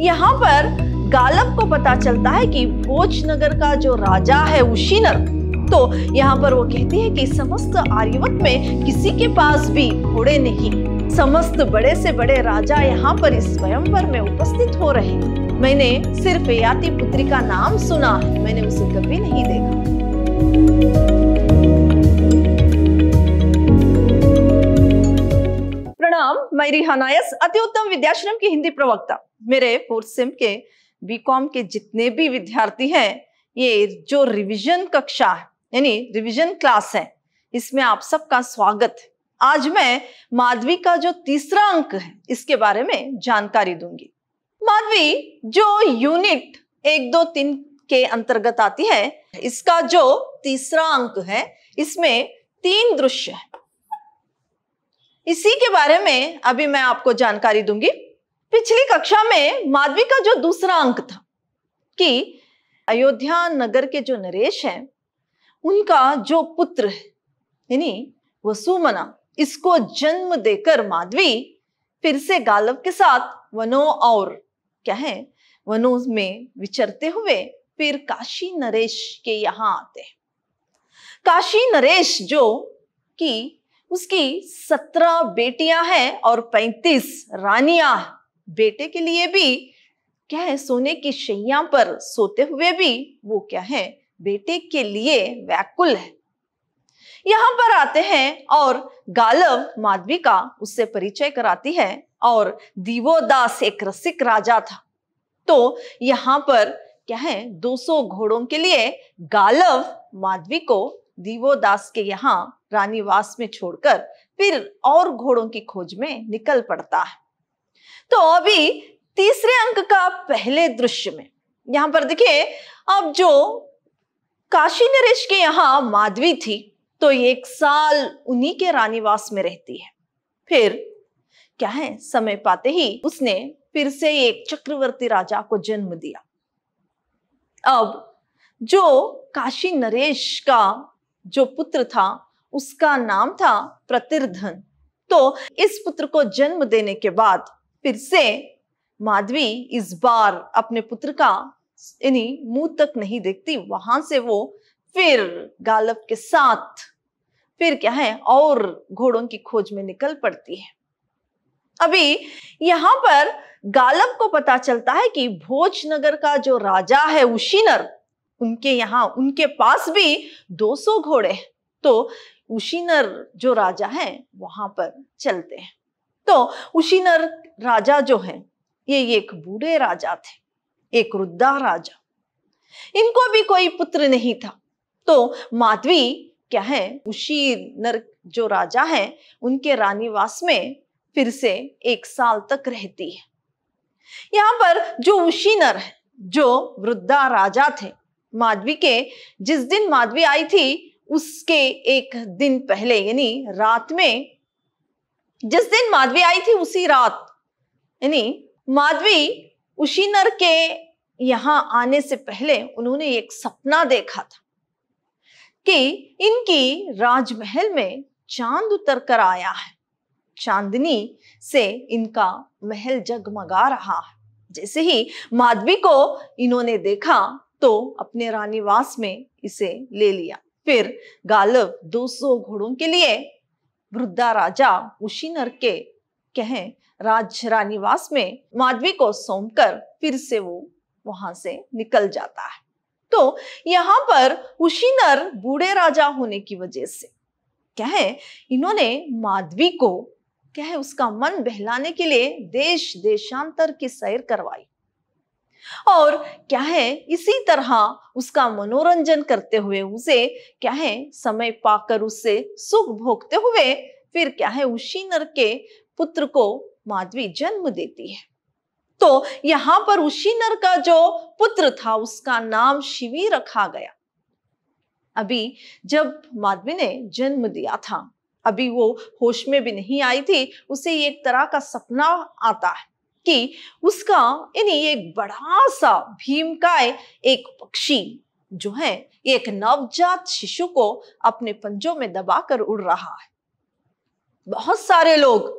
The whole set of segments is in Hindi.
यहाँ पर गालब को पता चलता है कि भोजनगर का जो राजा है उशीनर तो यहाँ पर वो कहती है कि समस्त आर्यवत में किसी के पास भी घोड़े नहीं समस्त बड़े से बड़े राजा यहाँ पर इस स्वयंवर में उपस्थित हो रहे मैंने सिर्फ याति पुत्री का नाम सुना मैंने उसे कभी नहीं देखा नाम मैं हनायस हाँ अति उत्तम विद्याश्रम की हिंदी प्रवक्ता मेरे फोर्थ के बीकॉम के जितने भी विद्यार्थी हैं ये जो रिवीजन कक्षा है यानी रिवीजन क्लास है इसमें आप सबका स्वागत आज मैं माधवी का जो तीसरा अंक है इसके बारे में जानकारी दूंगी माधवी जो यूनिट एक दो तीन के अंतर्गत आती है इसका जो तीसरा अंक है इसमें तीन दृश्य है इसी के बारे में अभी मैं आपको जानकारी दूंगी पिछली कक्षा में माधवी का जो दूसरा अंक था कि अयोध्या नगर के जो नरेश हैं उनका जो पुत्र है यानी वसुमना इसको जन्म देकर माधवी फिर से गालव के साथ वनों और क्या है वनों में विचरते हुए फिर काशी नरेश के यहाँ आते हैं काशी नरेश जो कि उसकी सत्रह बेटियां हैं और पैंतीस रानिया बेटे के लिए भी क्या है सोने की शैया पर सोते हुए भी वो क्या है बेटे के लिए व्याकुल है यहां पर आते हैं और गालव माधवी का उससे परिचय कराती है और दीवोदास एक रसिक राजा था तो यहाँ पर क्या है 200 घोड़ों के लिए गालव माधवी को दीवोदास के यहाँ रानीवास में छोड़कर फिर और घोड़ों की खोज में निकल पड़ता है तो अभी तीसरे अंक का पहले दृश्य में यहां पर देखिए अब जो काशी नरेश के यहाँ माधवी थी तो एक साल उन्हीं के रानीवास में रहती है फिर क्या है समय पाते ही उसने फिर से एक चक्रवर्ती राजा को जन्म दिया अब जो काशी नरेश का जो पुत्र था उसका नाम था प्रतिर्धन तो इस पुत्र को जन्म देने के बाद फिर से माधवी इस बार अपने पुत्र का इन्हीं मुंह तक नहीं देखती वहां से वो फिर गालब के साथ फिर क्या है और घोड़ों की खोज में निकल पड़ती है अभी यहां पर गालब को पता चलता है कि भोजनगर का जो राजा है उशीनर उनके यहाँ उनके पास भी 200 घोड़े तो उशीनर जो राजा है वहां पर चलते हैं तो उशीनर राजा जो है ये एक बूढ़े राजा थे एक वृद्धा राजा इनको भी कोई पुत्र नहीं था तो माधवी क्या है नर जो राजा है उनके रानीवास में फिर से एक साल तक रहती है यहाँ पर जो उशीनर है जो वृद्धा राजा थे माधवी के जिस दिन माधवी आई थी उसके एक दिन पहले यानी रात में जिस दिन माधवी आई थी उसी रात यानी माधवी उशीनर के यहां आने से पहले उन्होंने एक सपना देखा था कि इनकी राजमहल में चांद उतर कर आया है चांदनी से इनका महल जगमगा रहा है जैसे ही माधवी को इन्होंने देखा तो अपने रानीवास में इसे ले लिया फिर गालव 200 घोड़ों के लिए वृद्धा राजा उशीनर के कहे राज में माधवी को सौंपकर फिर से वो वहां से निकल जाता है तो यहाँ पर उशीनर बूढ़े राजा होने की वजह से कहे इन्होंने माधवी को कहे उसका मन बहलाने के लिए देश देशांतर की सैर करवाई और क्या है इसी तरह उसका मनोरंजन करते हुए उसे क्या है समय पाकर उससे सुख भोगते हुए फिर क्या है उसी नर के पुत्र को माधवी जन्म देती है तो यहां पर उसी नर का जो पुत्र था उसका नाम शिवी रखा गया अभी जब माधवी ने जन्म दिया था अभी वो होश में भी नहीं आई थी उसे एक तरह का सपना आता है कि उसका यानी एक बड़ा सा भीमकाय एक पक्षी जो है एक नवजात शिशु को अपने पंजों में दबाकर उड़ रहा है बहुत सारे लोग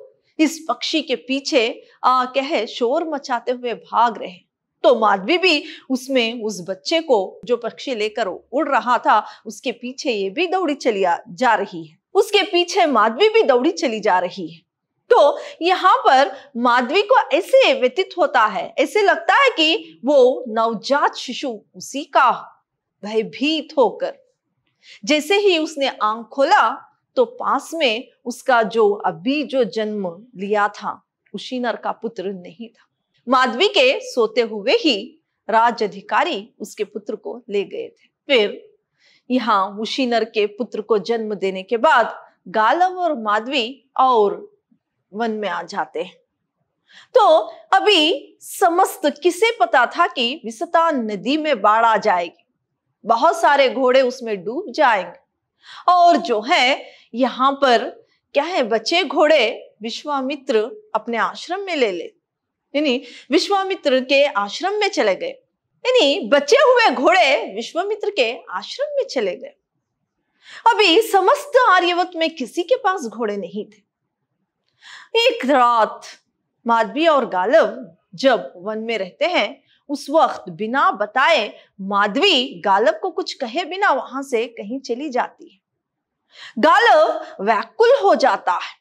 इस पक्षी के पीछे आ, कहे शोर मचाते हुए भाग रहे तो माधवी भी उसमें उस बच्चे को जो पक्षी लेकर उड़ रहा था उसके पीछे ये भी दौड़ी चली जा रही है उसके पीछे माधवी भी दौड़ी चली जा रही है तो यहाँ पर माधवी को ऐसे व्यतीत होता है ऐसे लगता है कि वो नवजात शिशु उसी का भयभीत होकर जैसे ही उसने आंख खोला तो पास में उसका जो अभी जो जन्म लिया था उशीनर का पुत्र नहीं था माधवी के सोते हुए ही राज अधिकारी उसके पुत्र को ले गए थे फिर यहाँ उशीनर के पुत्र को जन्म देने के बाद गालव और माधवी और वन में आ जाते तो अभी समस्त किसे पता था कि विसता नदी में बाढ़ आ जाएगी बहुत सारे घोड़े उसमें डूब जाएंगे और जो है यहाँ पर क्या है बचे घोड़े विश्वामित्र अपने आश्रम में ले ले यानी विश्वामित्र के आश्रम में चले गए यानी बचे हुए घोड़े विश्वामित्र के आश्रम में चले गए अभी समस्त आर्यवत में किसी के पास घोड़े नहीं थे एक रात माधवी और गालव जब वन में रहते हैं उस वक्त बिना बताए माधवी गालव को कुछ कहे बिना वहां से कहीं चली जाती है गालव व्याकुल हो जाता है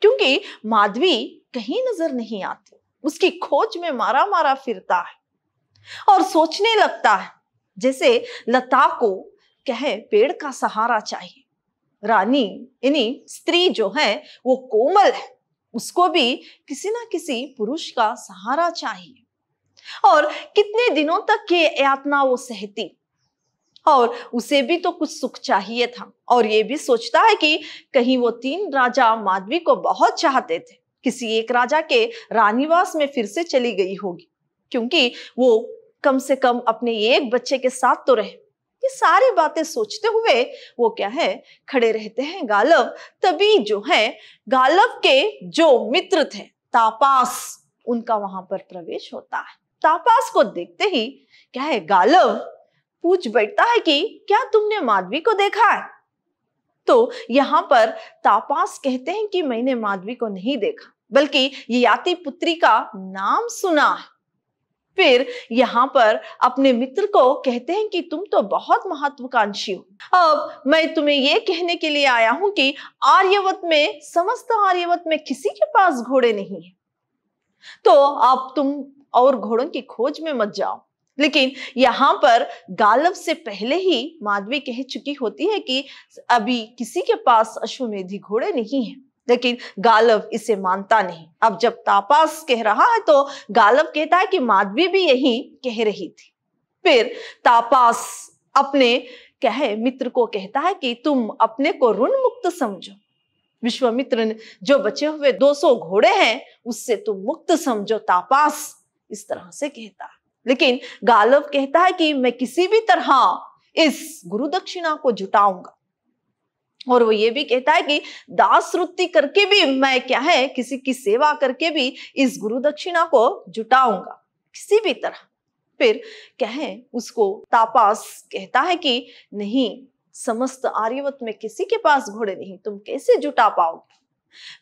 क्योंकि माधवी कहीं नजर नहीं आती उसकी खोज में मारा मारा फिरता है और सोचने लगता है जैसे लता को कहे पेड़ का सहारा चाहिए रानी यानी स्त्री जो है वो कोमल है उसको भी किसी ना किसी पुरुष का सहारा चाहिए और कितने दिनों तक ये यातना वो सहती और उसे भी तो कुछ सुख चाहिए था और ये भी सोचता है कि कहीं वो तीन राजा माधवी को बहुत चाहते थे किसी एक राजा के रानीवास में फिर से चली गई होगी क्योंकि वो कम से कम अपने एक बच्चे के साथ तो रहे ये सारी बातें सोचते हुए वो क्या है खड़े रहते हैं गालव तभी जो है गालव के जो मित्र थे तापास उनका वहां पर प्रवेश होता है तापास को देखते ही क्या है गालव पूछ बैठता है कि क्या तुमने माधवी को देखा है तो यहाँ पर तापास कहते हैं कि मैंने माधवी को नहीं देखा बल्कि ये याति पुत्री का नाम सुना है फिर यहाँ पर अपने मित्र को कहते हैं कि तुम तो बहुत महत्वाकांक्षी हो अब मैं तुम्हें ये कहने के लिए आया हूं कि आर्यवत में समस्त आर्यवत में किसी के पास घोड़े नहीं है तो अब तुम और घोड़ों की खोज में मत जाओ लेकिन यहाँ पर गालव से पहले ही माधवी कह चुकी होती है कि अभी किसी के पास अश्वमेधी घोड़े नहीं है लेकिन गालव इसे मानता नहीं अब जब तापास कह रहा है तो गालव कहता है कि माधवी भी यही कह रही थी फिर तापास अपने कहे मित्र को कहता है कि तुम अपने को ऋण मुक्त समझो विश्वामित्र जो बचे हुए 200 घोड़े हैं उससे तुम मुक्त समझो तापास इस तरह से कहता है लेकिन गालव कहता है कि मैं किसी भी तरह इस गुरु दक्षिणा को जुटाऊंगा और वो ये भी कहता है कि दास वृत्ति करके भी मैं क्या है किसी की सेवा करके भी इस गुरु दक्षिणा को जुटाऊंगा किसी भी तरह फिर क्या है उसको तापास कहता है कि नहीं समस्त आर्यवत में किसी के पास घोड़े नहीं तुम कैसे जुटा पाओगे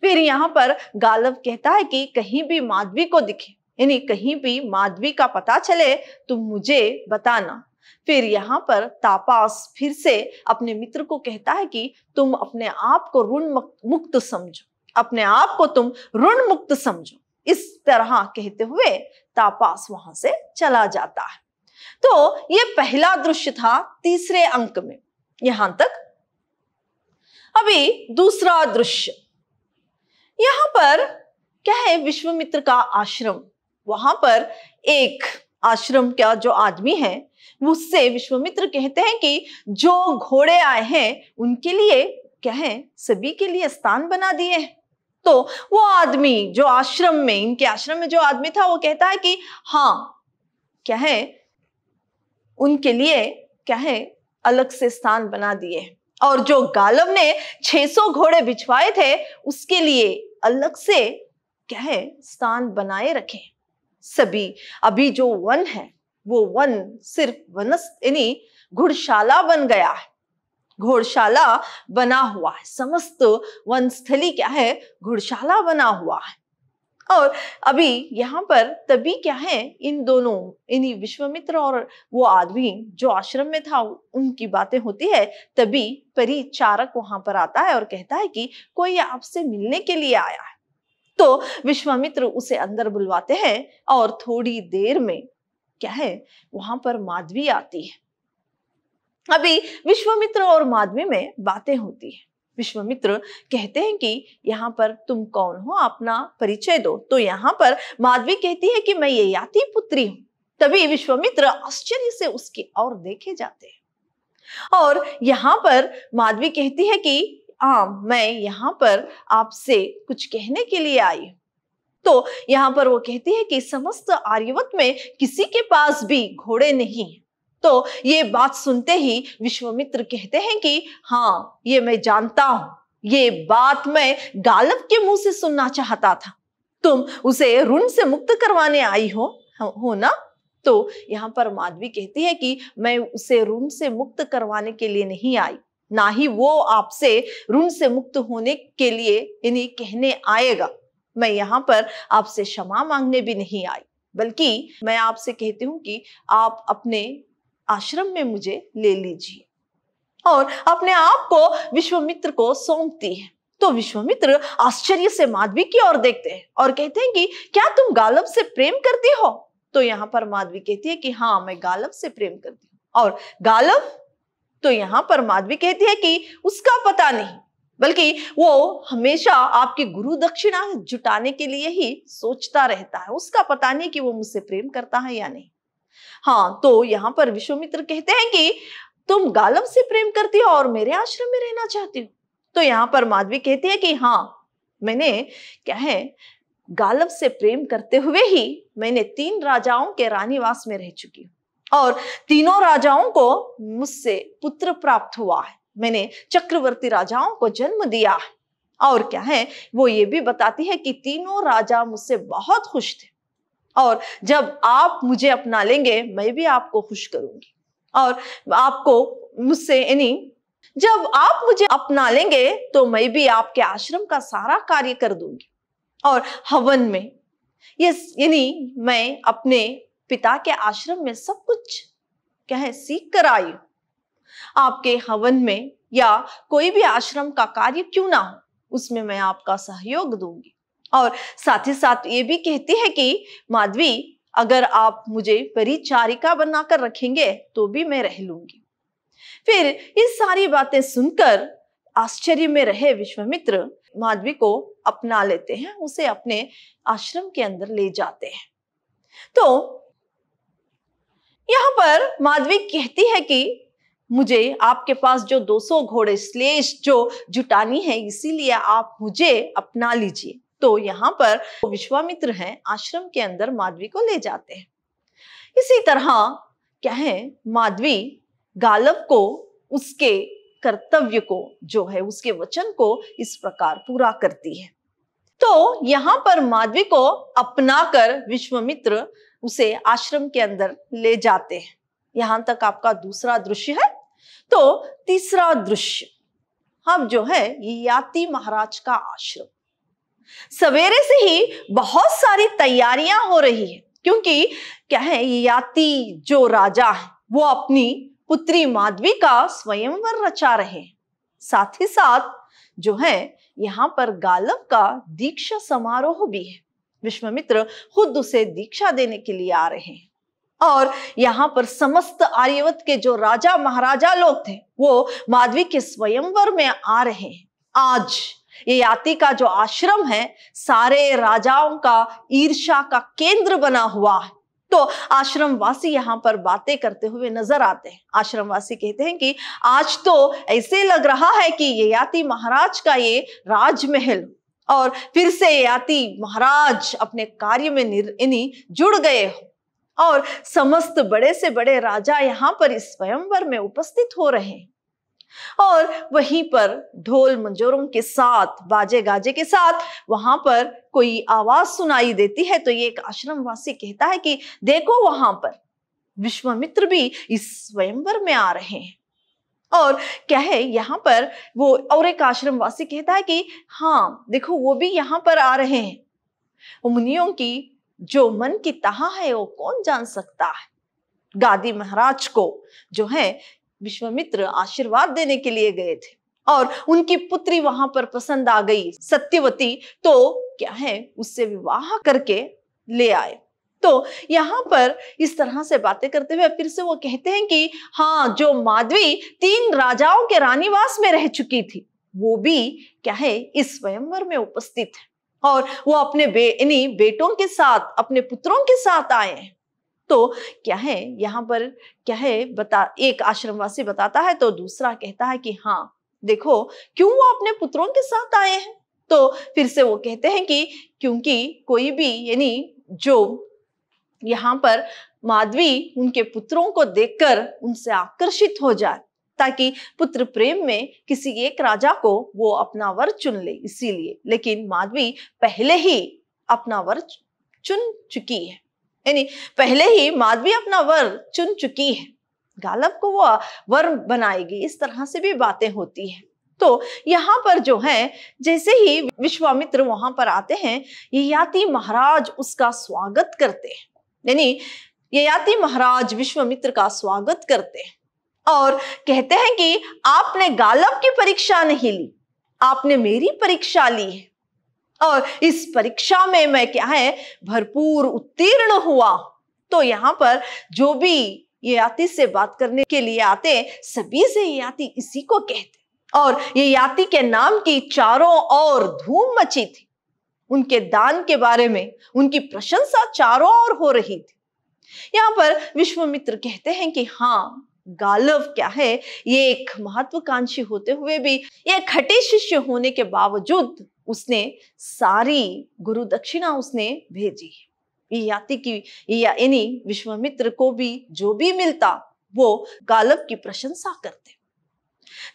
फिर यहाँ पर गालव कहता है कि कहीं भी माधवी को दिखे यानी कहीं भी माधवी का पता चले तुम मुझे बताना फिर यहाँ पर तापास फिर से अपने मित्र को कहता है कि तुम अपने आप को ऋण मुक्त समझो अपने आप को तुम ऋण मुक्त समझो इस तरह कहते हुए तापास वहां से चला जाता है तो ये पहला दृश्य था तीसरे अंक में यहां तक अभी दूसरा दृश्य यहां पर क्या है विश्वमित्र का आश्रम वहां पर एक आश्रम का जो आदमी है उससे विश्वमित्र कहते हैं कि जो घोड़े आए हैं उनके लिए क्या है सभी के लिए स्थान बना दिए तो वो आदमी जो आश्रम में इनके आश्रम में जो आदमी था वो कहता है कि हाँ क्या है उनके लिए क्या है अलग से स्थान बना दिए और जो गालव ने 600 घोड़े बिछवाए थे उसके लिए अलग से क्या है स्थान बनाए रखे सभी अभी जो वन है वो वन सिर्फ वनस यानी घुड़शाला बन गया है घोड़शाला बना हुआ है समस्त वन स्थली क्या है घुड़शाला बना हुआ है और अभी यहाँ पर तभी क्या है इन दोनों इन्हीं विश्वमित्र और वो आदमी जो आश्रम में था उनकी बातें होती है तभी परिचारक वहां पर आता है और कहता है कि कोई आपसे मिलने के लिए आया है तो विश्वामित्र उसे अंदर बुलवाते हैं और थोड़ी देर में क्या है वहां पर माधवी आती है अभी विश्वामित्र और माधवी में बातें होती है विश्वामित्र कहते हैं कि यहाँ पर तुम कौन हो अपना परिचय दो तो यहाँ पर माधवी कहती है कि मैं ये याति पुत्री हूं तभी विश्वामित्र आश्चर्य से उसकी और देखे जाते हैं और यहाँ पर माधवी कहती है कि आम हाँ, मैं यहाँ पर आपसे कुछ कहने के लिए आई तो यहाँ पर वो कहती है कि समस्त आर्यवत में किसी के पास भी घोड़े नहीं तो ये बात सुनते ही विश्वमित्र कहते हैं कि हाँ ये मैं जानता हूं ये बात मैं गालब के मुंह से सुनना चाहता था तुम उसे ऋण से मुक्त करवाने आई हो हो ना तो यहाँ पर माधवी कहती है कि मैं उसे ऋण से मुक्त करवाने के लिए नहीं आई ना ही वो आपसे ऋण से मुक्त होने के लिए इन्हें कहने आएगा मैं यहाँ पर आपसे क्षमा मांगने भी नहीं आई बल्कि मैं आपसे कहती हूँ कि आप अपने आश्रम में मुझे ले लीजिए और अपने आप को विश्वमित्र को सौंपती है तो विश्वमित्र आश्चर्य से माधवी की ओर देखते हैं और कहते हैं कि क्या तुम गालब से प्रेम करती हो तो यहाँ पर माधवी कहती है कि हाँ मैं गालब से प्रेम करती हूँ और गालब तो यहाँ पर माधवी कहती है कि उसका पता नहीं बल्कि वो हमेशा आपकी गुरु दक्षिणा जुटाने के लिए ही सोचता रहता है उसका पता नहीं कि वो मुझसे प्रेम करता है या नहीं हाँ तो यहाँ पर विश्वमित्र कहते हैं कि तुम गालम से प्रेम करती हो और मेरे आश्रम में रहना चाहती हो तो यहाँ पर माधवी कहती है कि हाँ मैंने क्या है गालम से प्रेम करते हुए ही मैंने तीन राजाओं के रानीवास में रह चुकी हूँ और तीनों राजाओं को मुझसे पुत्र प्राप्त हुआ है मैंने चक्रवर्ती राजाओं को जन्म दिया है और क्या है वो ये भी बताती है कि तीनों राजा मुझसे बहुत खुश थे और जब आप मुझे अपना लेंगे मैं भी आपको खुश करूंगी और आपको मुझसे यानी जब आप मुझे अपना लेंगे तो मैं भी आपके आश्रम का सारा कार्य कर दूंगी और हवन में यस यानी मैं अपने पिता के आश्रम में सब कुछ कह सीख कर आई आपके हवन में या कोई भी आश्रम का कार्य क्यों ना हो उसमें मैं आपका सहयोग दूंगी और साथ ही साथ ये भी कहती है कि माधवी अगर आप मुझे परिचारिका बनाकर रखेंगे तो भी मैं रह लूंगी फिर इस सारी बातें सुनकर आश्चर्य में रहे विश्वमित्र माधवी को अपना लेते हैं उसे अपने आश्रम के अंदर ले जाते हैं तो यहां पर माधवी कहती है कि मुझे आपके पास जो 200 घोड़े श्लेष जो जुटानी है इसीलिए आप मुझे अपना लीजिए तो यहाँ पर विश्वामित्र हैं आश्रम के अंदर माधवी को ले जाते हैं इसी तरह क्या है माधवी गालव को उसके कर्तव्य को जो है उसके वचन को इस प्रकार पूरा करती है तो यहाँ पर माधवी को अपनाकर विश्वामित्र उसे आश्रम के अंदर ले जाते हैं यहां तक आपका दूसरा दृश्य है तो तीसरा दृश्य हम जो है याति महाराज का आश्रम सवेरे से ही बहुत सारी तैयारियां हो रही है क्योंकि क्या है याति जो राजा है वो अपनी पुत्री माधवी का स्वयंवर रचा रहे हैं साथ ही साथ जो है यहाँ पर गालव का दीक्षा समारोह भी है विश्वमित्र खुद उसे दीक्षा देने के लिए आ रहे हैं और यहाँ पर समस्त आर्यवत के जो राजा महाराजा लोग थे वो माधवी के स्वयंवर में आ रहे हैं आज ये याति का जो आश्रम है सारे राजाओं का ईर्षा का केंद्र बना हुआ है तो आश्रमवासी यहाँ पर बातें करते हुए नजर आते हैं आश्रमवासी कहते हैं कि आज तो ऐसे लग रहा है कि ये याति महाराज का ये राजमहल और फिर से याति महाराज अपने कार्य में इनी जुड़ गए और समस्त बड़े से बड़े राजा यहाँ पर इस स्वयंवर में उपस्थित हो रहे हैं और वहीं पर ढोल मंजोरों के साथ बाजे गाजे के साथ वहां पर कोई आवाज सुनाई देती है तो ये एक आश्रमवासी कहता है कि देखो वहां पर विश्वामित्र भी इस स्वयंवर में आ रहे हैं और क्या है यहाँ पर वो और एक आश्रमवासी कहता है कि हाँ देखो वो भी यहाँ पर आ रहे हैं मुनियों की जो मन की तहा है वो कौन जान सकता है गादी महाराज को जो है विश्वामित्र आशीर्वाद देने के लिए गए थे और उनकी पुत्री वहां पर पसंद आ गई सत्यवती तो क्या है उससे विवाह करके ले आए तो यहाँ पर इस तरह से बातें करते हुए फिर से वो कहते हैं कि हाँ जो माधवी तीन राजाओं के रानीवास में रह चुकी थी वो भी क्या है इस स्वयंवर में उपस्थित है और वो अपने बे बेटों के साथ अपने पुत्रों के साथ आए हैं तो क्या है यहाँ पर क्या है बता एक आश्रमवासी बताता है तो दूसरा कहता है कि हाँ देखो क्यों वो अपने पुत्रों के साथ आए हैं तो फिर से वो कहते हैं कि क्योंकि कोई भी यानी जो यहाँ पर माधवी उनके पुत्रों को देखकर उनसे आकर्षित हो जाए ताकि पुत्र प्रेम में किसी एक राजा को वो अपना वर चुन ले इसीलिए लेकिन माधवी पहले ही अपना वर चुन चुकी है यानी पहले ही माधवी अपना वर चुन चुकी है गालब को वो वर बनाएगी इस तरह से भी बातें होती है तो यहाँ पर जो है जैसे ही विश्वामित्र वहां पर आते हैं ययाति महाराज उसका स्वागत करते हैं यानी ययाति महाराज विश्वामित्र का स्वागत करते हैं और कहते हैं कि आपने गालब की परीक्षा नहीं ली आपने मेरी परीक्षा ली है और इस परीक्षा में मैं क्या है भरपूर उत्तीर्ण हुआ तो यहां पर जो भी ये याति से बात करने के लिए आते सभी से ये याति इसी को कहते और ये याति के नाम की चारों ओर धूम मची थी उनके दान के बारे में उनकी प्रशंसा चारों ओर हो रही थी यहां पर विश्वमित्र कहते हैं कि हाँ गालव क्या है ये एक महत्वाकांक्षी होते हुए भी यह खटे शिष्य होने के बावजूद उसने सारी गुरु दक्षिणा उसने भेजी ये याति की यानी विश्वामित्र को भी जो भी मिलता वो गालव की प्रशंसा करते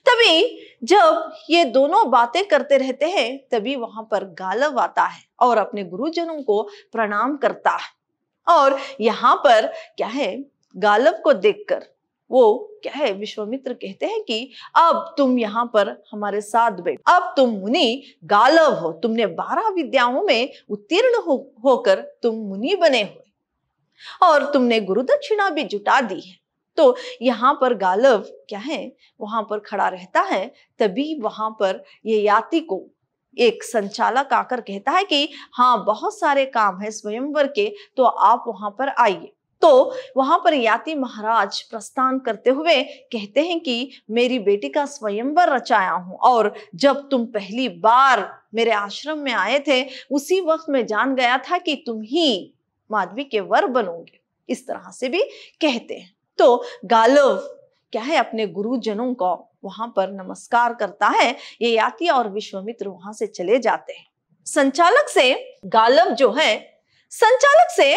तभी जब ये दोनों बातें करते रहते हैं तभी वहां पर गालव आता है और अपने गुरुजनों को प्रणाम करता है और यहाँ पर क्या है गालव को देखकर वो क्या है विश्वामित्र कहते हैं कि अब तुम यहाँ पर हमारे साथ बैठ अब तुम मुनि गालव हो तुमने बारह विद्याओं में उत्तीर्ण हो, होकर तुम मुनि बने हो और तुमने गुरु दक्षिणा भी जुटा दी है तो यहाँ पर गालव क्या है वहां पर खड़ा रहता है तभी वहां पर ये याति को एक संचालक आकर कहता है कि हाँ बहुत सारे काम है स्वयंवर के तो आप वहां पर आइए तो वहां पर याति महाराज प्रस्थान करते हुए कहते हैं कि मेरी बेटी का स्वयंवर रचाया हूं और जब तुम पहली बार मेरे आश्रम में आए थे उसी वक्त मैं जान गया था कि तुम ही माधवी के वर बनोगे इस तरह से भी कहते हैं तो गालव क्या है अपने गुरुजनों को वहां पर नमस्कार करता है ये याति और विश्वमित्र वहां से चले जाते हैं संचालक से गालव जो है संचालक से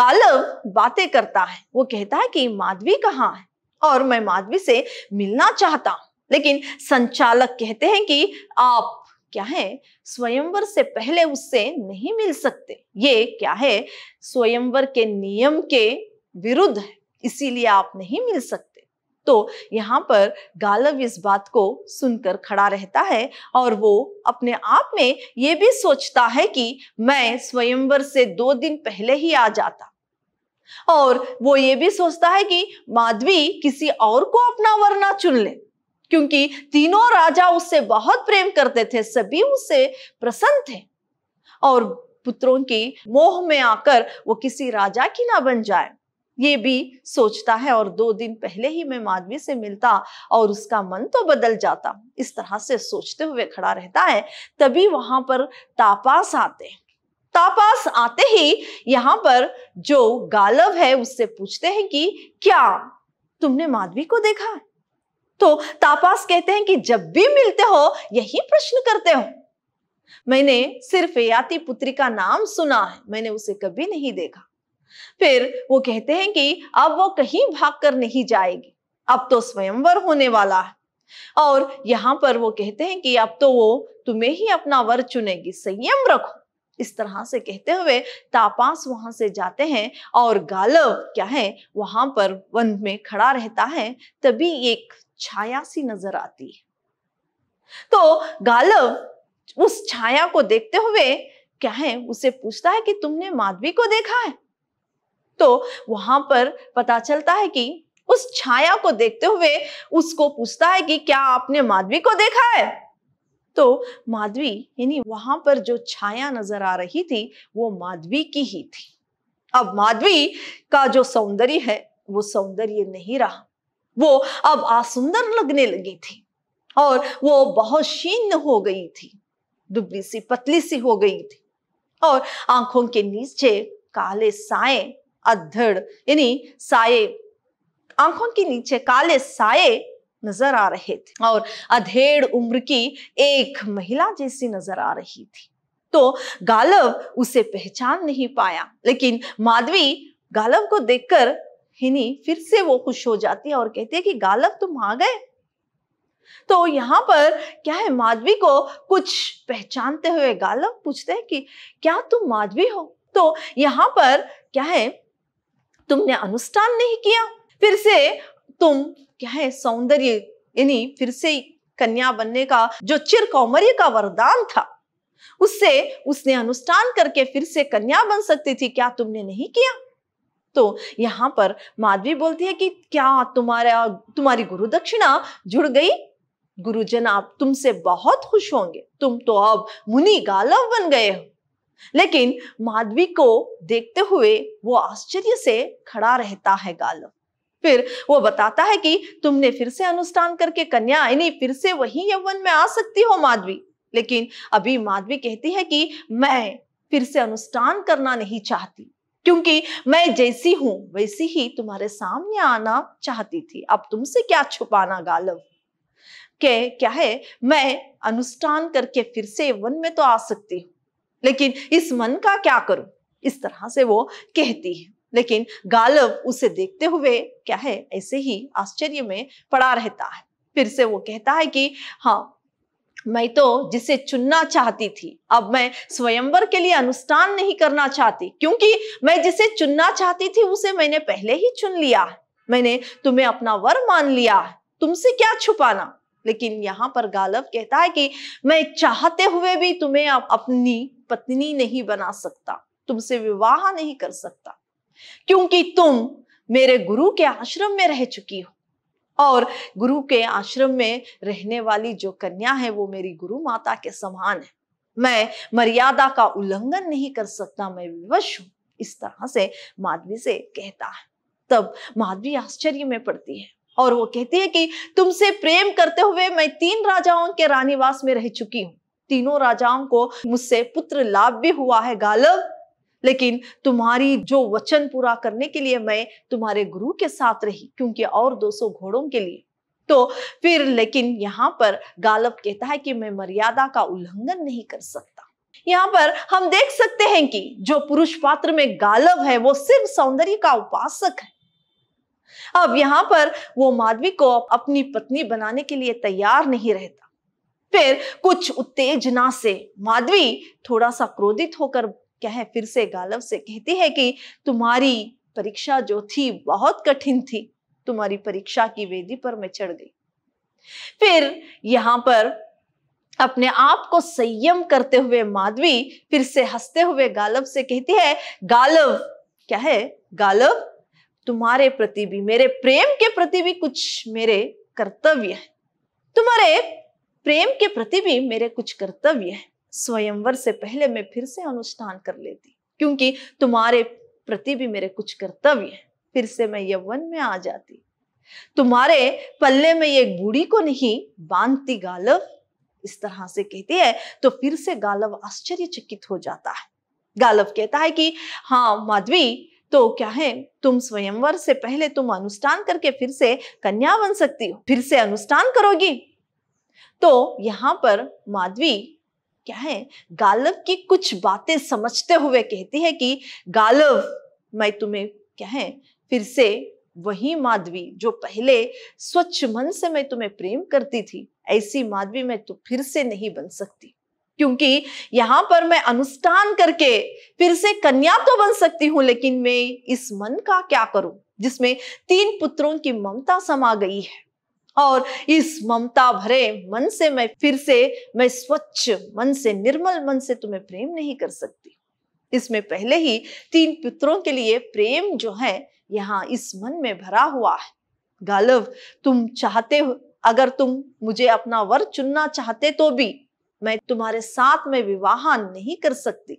गालव बातें करता है वो कहता है कि माधवी कहाँ है और मैं माधवी से मिलना चाहता हूं लेकिन संचालक कहते हैं कि आप क्या है स्वयंवर से पहले उससे नहीं मिल सकते ये क्या है स्वयंवर के नियम के विरुद्ध है इसीलिए आप नहीं मिल सकते तो यहाँ पर गालव इस बात को सुनकर खड़ा रहता है और वो अपने आप में ये भी सोचता है कि मैं स्वयंवर से दो दिन पहले ही आ जाता और वो ये भी सोचता है कि माधवी किसी और को अपना वरना चुन ले क्योंकि तीनों राजा उससे बहुत प्रेम करते थे सभी उससे प्रसन्न थे और पुत्रों की मोह में आकर वो किसी राजा की ना बन जाए ये भी सोचता है और दो दिन पहले ही मैं माधवी से मिलता और उसका मन तो बदल जाता इस तरह से सोचते हुए खड़ा रहता है तभी वहां पर तापास आते तापास आते ही यहाँ पर जो गालव है उससे पूछते हैं कि क्या तुमने माधवी को देखा तो तापास कहते हैं कि जब भी मिलते हो यही प्रश्न करते हो मैंने सिर्फ याति पुत्री का नाम सुना है मैंने उसे कभी नहीं देखा फिर वो कहते हैं कि अब वो कहीं भाग कर नहीं जाएगी अब तो स्वयंवर होने वाला है और यहाँ पर वो कहते हैं कि अब तो वो तुम्हें ही अपना वर चुनेगी संयम रखो इस तरह से कहते हुए तापास वहां से जाते हैं और गालव क्या है वहां पर वन में खड़ा रहता है तभी एक छाया सी नजर आती है तो गालव उस छाया को देखते हुए क्या है उसे पूछता है कि तुमने माधवी को देखा है तो वहां पर पता चलता है कि उस छाया को देखते हुए उसको पूछता है कि क्या आपने माधवी को देखा है तो माधवी यानी वहां पर जो छाया नजर आ रही थी वो माधवी की ही थी अब माधवी का जो सौंदर्य है वो सौंदर्य नहीं रहा वो अब आसुंदर लगने लगी थी और वो बहुत शीन हो गई थी दुबली सी पतली सी हो गई थी और आंखों के नीचे काले साए अधड़ यानी साये आंखों के नीचे काले साये नजर आ रहे थे और अधेड़ उम्र की एक महिला जैसी नजर आ रही थी तो गालव उसे पहचान नहीं पाया लेकिन माधवी गालव को देखकर हिनी फिर से वो खुश हो जाती है और कहती है कि गालव तुम आ गए तो यहाँ पर क्या है माधवी को कुछ पहचानते हुए गालव पूछते हैं कि क्या तुम माधवी हो तो यहाँ पर क्या है तुमने अनुष्ठान नहीं किया फिर से तुम क्या है सौंदर्य यानी फिर से कन्या बनने का जो चिर कौमर्य का वरदान था उससे उसने अनुष्ठान करके फिर से कन्या बन सकती थी क्या तुमने नहीं किया तो यहां पर माधवी बोलती है कि क्या तुम्हारा तुम्हारी गुरु दक्षिणा जुड़ गई गुरुजन आप तुमसे बहुत खुश होंगे तुम तो अब मुनि गालव बन गए हो लेकिन माधवी को देखते हुए वो आश्चर्य से खड़ा रहता है गालव फिर वो बताता है कि तुमने फिर से अनुष्ठान करके कन्या यानी फिर से वही यवन में आ सकती हो माधवी लेकिन अभी माधवी कहती है कि मैं फिर से अनुष्ठान करना नहीं चाहती क्योंकि मैं जैसी हूं वैसी ही तुम्हारे सामने आना चाहती थी अब तुमसे क्या छुपाना गालव के क्या है मैं अनुष्ठान करके फिर से वन में तो आ सकती हूँ लेकिन इस मन का क्या करूं इस तरह से वो कहती है लेकिन गालव उसे देखते हुए क्या है ऐसे ही आश्चर्य में पड़ा रहता है फिर से वो कहता है कि हाँ मैं तो जिसे चुनना चाहती थी अब मैं स्वयंवर के लिए अनुष्ठान नहीं करना चाहती क्योंकि मैं जिसे चुनना चाहती थी उसे मैंने पहले ही चुन लिया है मैंने तुम्हें अपना वर मान लिया है तुमसे क्या छुपाना लेकिन यहाँ पर गालव कहता है कि मैं चाहते हुए भी तुम्हें अपनी पत्नी नहीं बना सकता तुमसे विवाह नहीं कर सकता क्योंकि तुम मेरे गुरु के आश्रम में रह चुकी हो और गुरु के आश्रम में रहने वाली जो कन्या है वो मेरी गुरु माता के समान है मैं मर्यादा का उल्लंघन नहीं कर सकता मैं विवश हूं इस तरह से माधवी से कहता है तब माधवी आश्चर्य में पड़ती है और वो कहती है कि तुमसे प्रेम करते हुए मैं तीन राजाओं के रानीवास में रह चुकी हूँ तीनों राजाओं को मुझसे पुत्र लाभ भी हुआ है गालब लेकिन तुम्हारी जो वचन पूरा करने के लिए मैं तुम्हारे गुरु के साथ रही क्योंकि और 200 घोड़ों के लिए तो फिर लेकिन यहाँ पर गालब कहता है कि मैं मर्यादा का उल्लंघन नहीं कर सकता यहाँ पर हम देख सकते हैं कि जो पुरुष पात्र में गालब है वो सिर्फ सौंदर्य का उपासक है अब यहाँ पर वो माधवी को अपनी पत्नी बनाने के लिए तैयार नहीं रहता फिर कुछ उत्तेजना से माधवी थोड़ा सा क्रोधित होकर क्या है फिर से गालव से कहती है कि तुम्हारी परीक्षा जो थी बहुत कठिन थी तुम्हारी परीक्षा की वेदी पर मैं चढ़ गई फिर यहां पर अपने आप को संयम करते हुए माधवी फिर से हंसते हुए गालव से कहती है गालव क्या है गालव तुम्हारे प्रति भी मेरे प्रेम के प्रति भी कुछ मेरे कर्तव्य है तुम्हारे प्रेम के प्रति भी मेरे कुछ कर्तव्य है स्वयंवर से पहले मैं फिर से अनुष्ठान कर लेती क्योंकि तुम्हारे प्रति भी मेरे कुछ कर्तव्य है फिर से मैं यवन में आ जाती तुम्हारे पल्ले में एक बूढ़ी को नहीं बांधती गालव इस तरह से कहती है तो फिर से गालव आश्चर्यचकित हो जाता है गालव कहता है कि हाँ माधवी तो क्या है तुम स्वयंवर से पहले तुम अनुष्ठान करके फिर से कन्या बन सकती हो फिर से अनुष्ठान करोगी तो यहाँ पर माधवी क्या है गालव की कुछ बातें समझते हुए कहती है कि गालव मैं तुम्हें क्या है फिर से वही माधवी जो पहले स्वच्छ मन से मैं तुम्हें प्रेम करती थी ऐसी माधवी मैं तो फिर से नहीं बन सकती क्योंकि यहां पर मैं अनुष्ठान करके फिर से कन्या तो बन सकती हूँ लेकिन मैं इस मन का क्या करूं जिसमें तीन पुत्रों की ममता समा गई है और इस ममता भरे मन से मैं फिर से मैं स्वच्छ मन से निर्मल मन से तुम्हें प्रेम नहीं कर सकती इसमें पहले ही तीन पुत्रों के लिए प्रेम जो है यहाँ इस मन में भरा हुआ है गालव तुम चाहते हो अगर तुम मुझे अपना वर चुनना चाहते तो भी मैं तुम्हारे साथ में विवाह नहीं कर सकती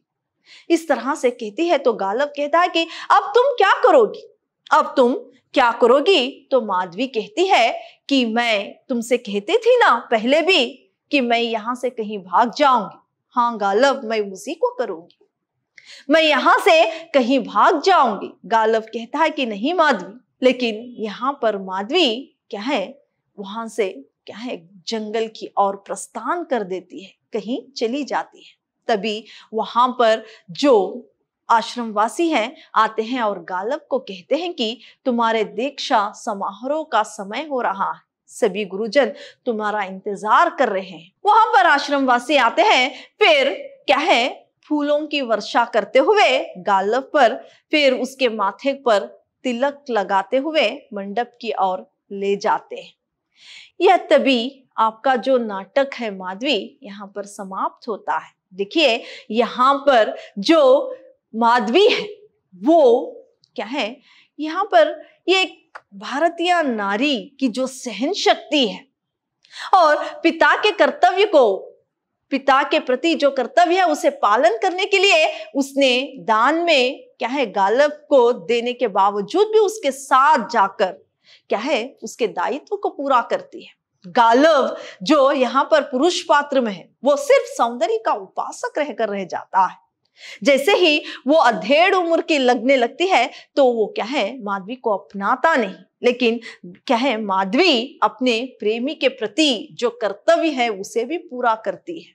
इस तरह से कहती है तो गालव कहता है कि अब तुम क्या करोगी अब तुम क्या करोगी तो माधवी कहती है कि मैं तुमसे कहती थी ना पहले भी कि मैं यहां से कहीं भाग जाऊंगी हाँ गालव मैं उसी को करूंगी मैं यहां से कहीं भाग जाऊंगी गालव कहता है कि नहीं माधवी लेकिन यहां पर माधवी क्या है वहां से क्या है जंगल की ओर प्रस्थान कर देती है कहीं चली जाती है तभी वहां पर जो आश्रमवासी हैं आते हैं और गालब को कहते हैं कि तुम्हारे दीक्षा समारोह का समय हो रहा है सभी गुरुजन तुम्हारा इंतजार कर रहे हैं वहां पर आश्रमवासी आते हैं फिर क्या है फूलों की वर्षा करते हुए गालब पर फिर उसके माथे पर तिलक लगाते हुए मंडप की ओर ले जाते हैं यह तभी आपका जो नाटक है माधवी यहाँ पर समाप्त होता है देखिए यहाँ पर जो माधवी है वो क्या है यहाँ पर ये एक भारतीय नारी की जो सहन शक्ति है और पिता के कर्तव्य को पिता के प्रति जो कर्तव्य है उसे पालन करने के लिए उसने दान में क्या है गालब को देने के बावजूद भी उसके साथ जाकर क्या है उसके दायित्व को पूरा करती है गालव जो यहाँ पर पुरुष पात्र में है वो सिर्फ सौंदर्य का उपासक रहकर रह जाता है जैसे ही वो अधेड़ उम्र की लगने लगती है तो वो क्या है माधवी को अपनाता नहीं लेकिन क्या है माधवी अपने प्रेमी के प्रति जो कर्तव्य है उसे भी पूरा करती है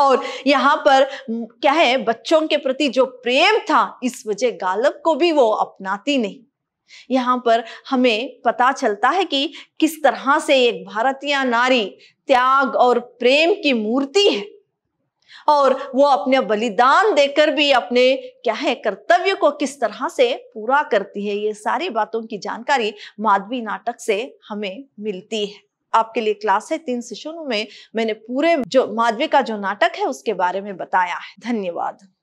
और यहाँ पर क्या है बच्चों के प्रति जो प्रेम था इस वजह गालब को भी वो अपनाती नहीं यहाँ पर हमें पता चलता है कि किस तरह से एक भारतीय नारी त्याग और प्रेम की मूर्ति है और वो अपने बलिदान देकर भी अपने क्या है कर्तव्य को किस तरह से पूरा करती है ये सारी बातों की जानकारी माधवी नाटक से हमें मिलती है आपके लिए क्लास है तीन शिशुओं में मैंने पूरे जो माधवी का जो नाटक है उसके बारे में बताया है धन्यवाद